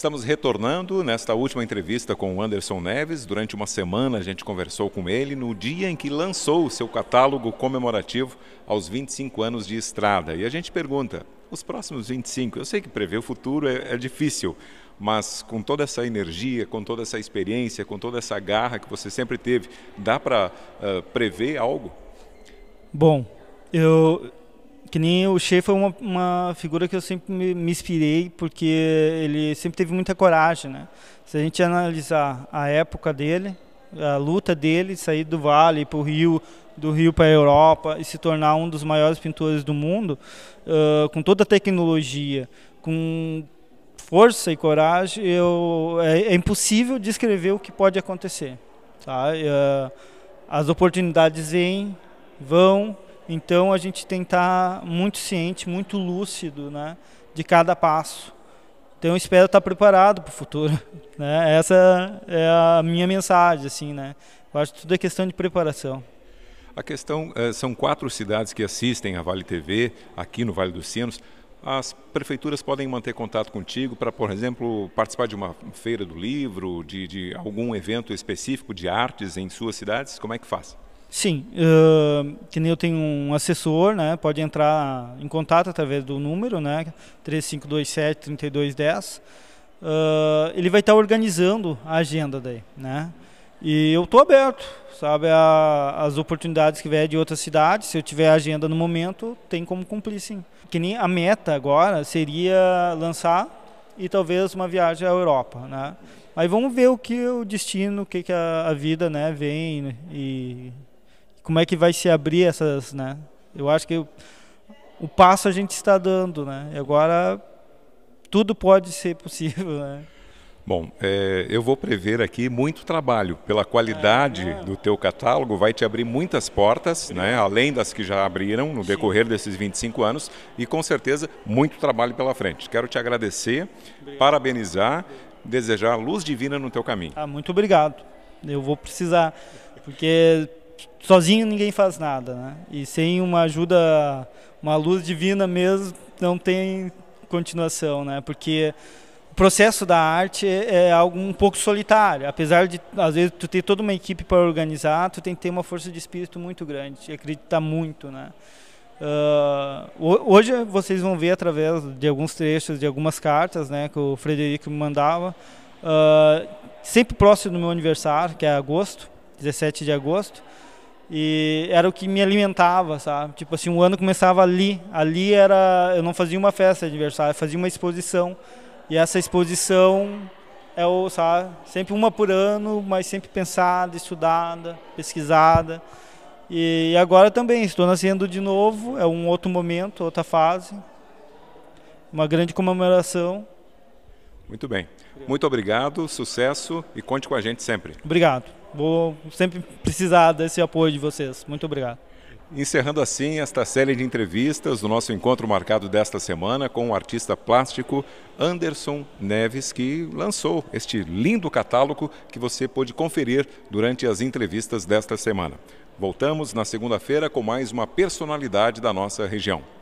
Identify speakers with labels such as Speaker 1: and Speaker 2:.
Speaker 1: Estamos retornando nesta última entrevista com o Anderson Neves. Durante uma semana a gente conversou com ele no dia em que lançou seu catálogo comemorativo aos 25 anos de estrada. E a gente pergunta: os próximos 25, eu sei que prever o futuro é, é difícil, mas com toda essa energia, com toda essa experiência, com toda essa garra que você sempre teve, dá para uh, prever algo?
Speaker 2: Bom, eu que nem o Che foi uma, uma figura que eu sempre me, me, inspirei, porque ele sempre teve muita coragem, né? Se a gente analisar a época dele, a luta dele, sair do vale para o Rio, do Rio para a Europa e se tornar um dos maiores pintores do mundo, uh, com toda a tecnologia, com força e coragem, eu, é, é impossível descrever o que pode acontecer. Tá? Uh, as oportunidades vêm, vão, então a gente tem que estar tá muito ciente, muito lúcido, né, de cada passo. Então eu espero estar preparado para o futuro, né? Essa é a minha mensagem, assim, né? Eu acho que tudo é questão de preparação.
Speaker 1: A questão é, são quatro cidades que assistem a Vale TV aqui no Vale dos Sinos. As prefeituras podem manter contato contigo para, por exemplo, participar de uma feira do livro, de, de algum evento específico de artes em suas cidades? Como é que faz?
Speaker 2: Sim, uh, que nem eu tenho um assessor, né? Pode entrar em contato através do número, né? 3527-3210. Uh, ele vai estar organizando a agenda daí, né? E eu estou aberto, sabe, a, as oportunidades que vier de outras cidades. Se eu tiver agenda no momento, tem como cumprir, sim. Que nem a meta agora seria lançar e talvez uma viagem à Europa, né? Aí vamos ver o que o destino, o que, que a, a vida, né, vem e como é que vai se abrir essas, né? Eu acho que o, o passo a gente está dando, né? E agora tudo pode ser possível, né?
Speaker 1: Bom, é, eu vou prever aqui muito trabalho. Pela qualidade é, é. do teu catálogo, vai te abrir muitas portas, né, além das que já abriram no decorrer Sim. desses 25 anos, e com certeza muito trabalho pela frente. Quero te agradecer, obrigado. parabenizar, obrigado. desejar luz divina no teu caminho.
Speaker 2: Ah, muito obrigado. Eu vou precisar, porque sozinho ninguém faz nada, né? E sem uma ajuda, uma luz divina mesmo, não tem continuação, né? Porque o processo da arte é, é algo um pouco solitário, apesar de às vezes tu ter toda uma equipe para organizar, tu tem que ter uma força de espírito muito grande, acreditar muito, né? Uh, hoje vocês vão ver através de alguns trechos, de algumas cartas, né, que o Frederico me mandava, uh, sempre próximo do meu aniversário, que é agosto, 17 de agosto. E era o que me alimentava, sabe? Tipo assim, um ano começava ali. Ali era. Eu não fazia uma festa de aniversário, eu fazia uma exposição. E essa exposição é o, sabe? Sempre uma por ano, mas sempre pensada, estudada, pesquisada. E, agora também estou nascendo de novo, é um outro momento, outra fase. Uma grande comemoração.
Speaker 1: Muito bem. Muito obrigado, sucesso e conte com a gente sempre.
Speaker 2: Obrigado. Vou sempre precisar desse apoio de vocês. Muito obrigado.
Speaker 1: Encerrando assim esta série de entrevistas, o nosso encontro marcado desta semana com o artista plástico Anderson Neves, que lançou este lindo catálogo que você pôde conferir durante as entrevistas desta semana. Voltamos na segunda-feira com mais uma personalidade da nossa região.